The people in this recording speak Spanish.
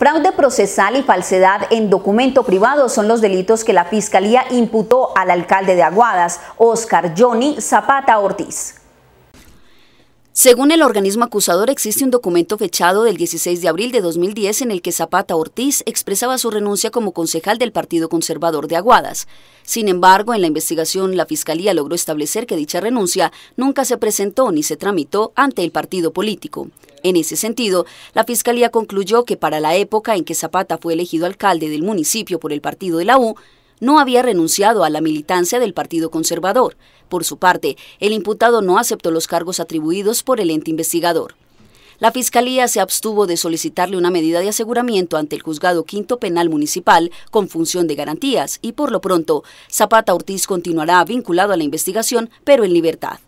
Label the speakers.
Speaker 1: Fraude procesal y falsedad en documento privado son los delitos que la Fiscalía imputó al alcalde de Aguadas, Oscar Johnny Zapata Ortiz. Según el organismo acusador, existe un documento fechado del 16 de abril de 2010 en el que Zapata Ortiz expresaba su renuncia como concejal del Partido Conservador de Aguadas. Sin embargo, en la investigación, la Fiscalía logró establecer que dicha renuncia nunca se presentó ni se tramitó ante el partido político. En ese sentido, la Fiscalía concluyó que para la época en que Zapata fue elegido alcalde del municipio por el partido de la U, no había renunciado a la militancia del Partido Conservador. Por su parte, el imputado no aceptó los cargos atribuidos por el ente investigador. La Fiscalía se abstuvo de solicitarle una medida de aseguramiento ante el Juzgado Quinto Penal Municipal con función de garantías y por lo pronto, Zapata Ortiz continuará vinculado a la investigación, pero en libertad.